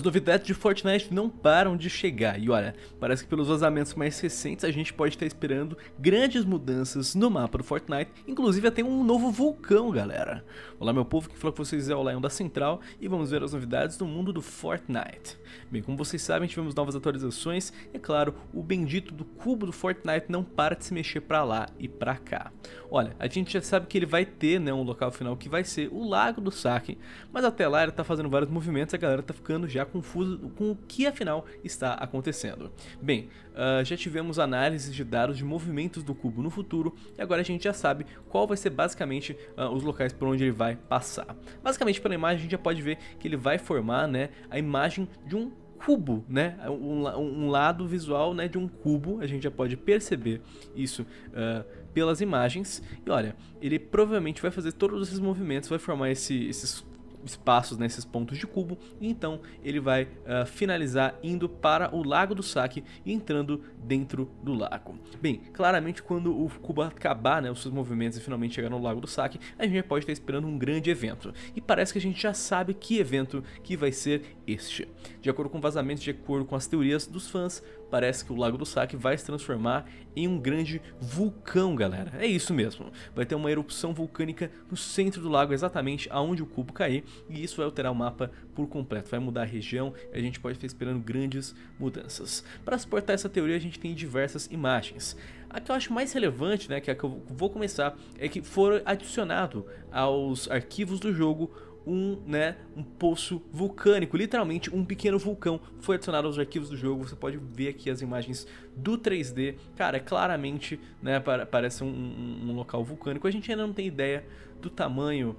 As novidades de Fortnite não param de chegar e olha, parece que pelos vazamentos mais recentes a gente pode estar esperando grandes mudanças no mapa do Fortnite, inclusive até um novo vulcão, galera. Olá meu povo, que fala com vocês é o Lion da Central e vamos ver as novidades do mundo do Fortnite. Bem, como vocês sabem, tivemos novas atualizações e é claro, o bendito do cubo do Fortnite não para de se mexer para lá e para cá. Olha, a gente já sabe que ele vai ter, né, um local final que vai ser o Lago do Saque, mas até lá ele tá fazendo vários movimentos, a galera tá ficando já confuso com o que afinal está acontecendo. Bem, uh, já tivemos análises de dados de movimentos do cubo no futuro e agora a gente já sabe qual vai ser basicamente uh, os locais por onde ele vai passar. Basicamente pela imagem a gente já pode ver que ele vai formar né, a imagem de um cubo, né? Um, um, lado visual né, de um cubo, a gente já pode perceber isso uh, pelas imagens. E olha, ele provavelmente vai fazer todos esses movimentos, vai formar esse, esses espaços nesses pontos de cubo, então ele vai uh, finalizar indo para o Lago do Saque e entrando dentro do lago. Bem, claramente quando o cubo acabar né, os seus movimentos e finalmente chegar no Lago do Saque, a gente pode estar esperando um grande evento. E parece que a gente já sabe que evento que vai ser este. De acordo com vazamentos, de acordo com as teorias dos fãs, parece que o Lago do Saque vai se transformar em um grande vulcão, galera. É isso mesmo. Vai ter uma erupção vulcânica no centro do lago, exatamente aonde o cubo cair, e isso vai alterar o mapa por completo, vai mudar a região e a gente pode ficar esperando grandes mudanças. Para suportar essa teoria a gente tem diversas imagens. A que eu acho mais relevante, né, que é a que eu vou começar, é que foram adicionados aos arquivos do jogo um, né, um poço vulcânico, literalmente um pequeno vulcão foi adicionado aos arquivos do jogo. Você pode ver aqui as imagens do 3D. Cara, é claramente, né, parece um, um, um local vulcânico. A gente ainda não tem ideia do tamanho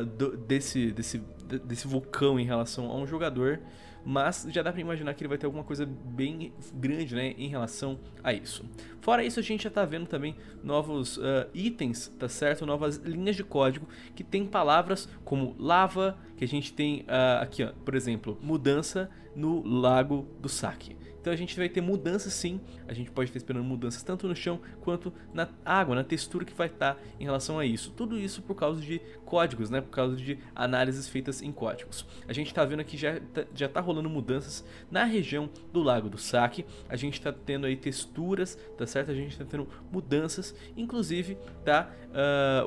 uh, do, desse, desse, desse vulcão em relação a um jogador mas já dá para imaginar que ele vai ter alguma coisa bem grande né, em relação a isso. Fora isso, a gente já tá vendo também novos uh, itens, tá certo? Novas linhas de código que tem palavras como lava, que a gente tem uh, aqui, ó, por exemplo, mudança no lago do saque. Então a gente vai ter mudanças sim, a gente pode estar esperando mudanças tanto no chão quanto na água, na textura que vai estar em relação a isso. Tudo isso por causa de códigos, né? por causa de análises feitas em códigos. A gente está vendo aqui já tá, já está rolando mudanças na região do Lago do Saque, a gente está tendo aí texturas, tá certo? A gente está tendo mudanças, inclusive tá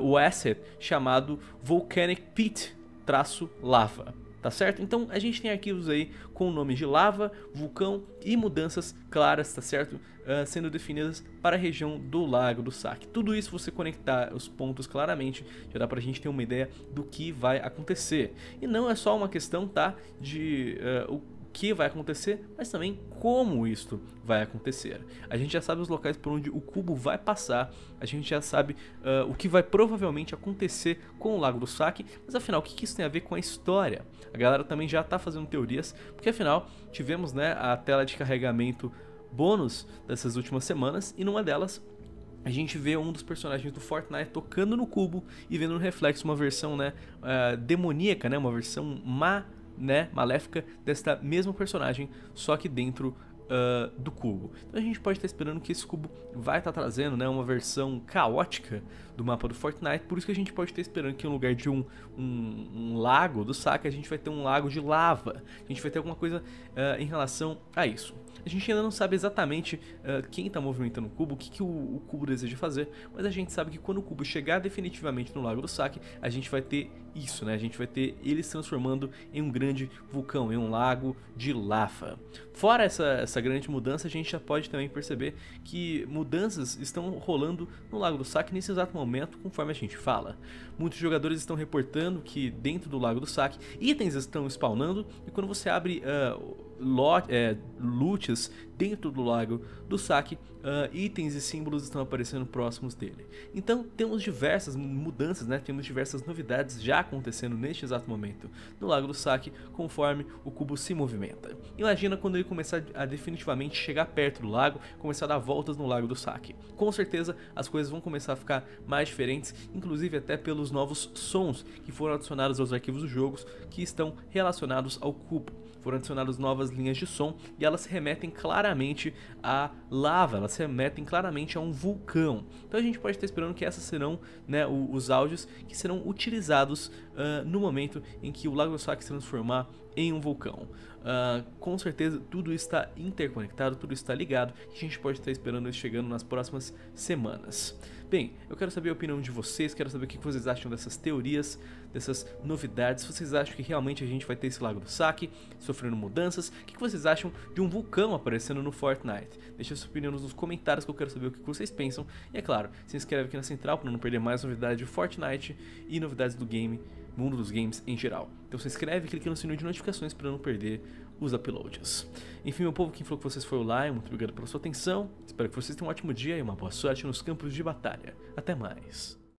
uh, o asset chamado Volcanic Pit traço lava tá certo? Então a gente tem arquivos aí com o nome de lava, vulcão e mudanças claras, tá certo? Uh, sendo definidas para a região do Lago do Saque. Tudo isso você conectar os pontos claramente, já dá pra gente ter uma ideia do que vai acontecer. E não é só uma questão, tá, de uh, o que vai acontecer, mas também como isto vai acontecer. A gente já sabe os locais por onde o cubo vai passar, a gente já sabe uh, o que vai provavelmente acontecer com o Lago do Saque, mas afinal, o que, isso tem a ver com a história? A galera também já está fazendo teorias, porque afinal tivemos né, a tela de carregamento bônus dessas últimas semanas e numa delas a gente vê um dos personagens do Fortnite tocando no cubo e vendo no reflexo uma versão né, uh, demoníaca, né, uma versão má né, maléfica desta mesma personagem, só que dentro Uh, do cubo. Então a gente pode estar esperando que esse cubo vai estar trazendo né, uma versão caótica do mapa do Fortnite, por isso que a gente pode estar esperando que em lugar de um, um, um lago do saque, a gente vai ter um lago de lava. A gente vai ter alguma coisa uh, em relação a isso. A gente ainda não sabe exatamente uh, quem está movimentando o cubo, o que, que o, o, cubo deseja fazer, mas a gente sabe que quando o cubo chegar definitivamente no lago do saque, a gente vai ter isso, né? A gente vai ter ele se transformando em um grande vulcão, em um lago de lava. Fora essa essa grande mudança, a gente já pode também perceber que mudanças estão rolando no Lago do Saque nesse exato momento, conforme a gente fala. Muitos jogadores estão reportando que dentro do Lago do Saque itens estão spawnando e quando você abre uh, lot, é, dentro do lago do saque, uh, itens e símbolos estão aparecendo próximos dele. Então temos diversas mudanças, né? temos diversas novidades já acontecendo neste exato momento no lago do saque, conforme o cubo se movimenta. Imagina quando ele começar a definitivamente chegar perto do lago, começar a dar voltas no lago do saque. Com certeza as coisas vão começar a ficar mais diferentes, inclusive até pelos novos sons que foram adicionados aos arquivos dos jogos que estão relacionados ao cubo. Foram adicionadas novas linhas de som e elas remetem claramente à lava, elas remetem claramente a um vulcão. Então a gente pode estar esperando que essas serão né, os áudios que serão utilizados uh, no momento em que o Lago Sac se transformar em um vulcão. Uh, com certeza tudo está interconectado, tudo está ligado, e a gente pode estar esperando isso chegando nas próximas semanas. Bem, eu quero saber a opinião de vocês, quero saber o que vocês acham dessas teorias, dessas novidades, se vocês acham que realmente a gente vai ter esse Lago do Saque sofrendo mudanças, o que vocês acham de um vulcão aparecendo no Fortnite? Deixa sua opinião nos comentários que eu quero saber o que vocês pensam. E é claro, se inscreve aqui na Central para não perder mais novidades de Fortnite e novidades do game, mundo dos games em geral. Então se inscreve e clica no sininho de notificações para não perder os uploads. Enfim, meu povo, quem falou que vocês foi o Lai, muito obrigado pela sua atenção. Espero que vocês tenham um ótimo dia e uma boa sorte nos campos de batalha. Até mais.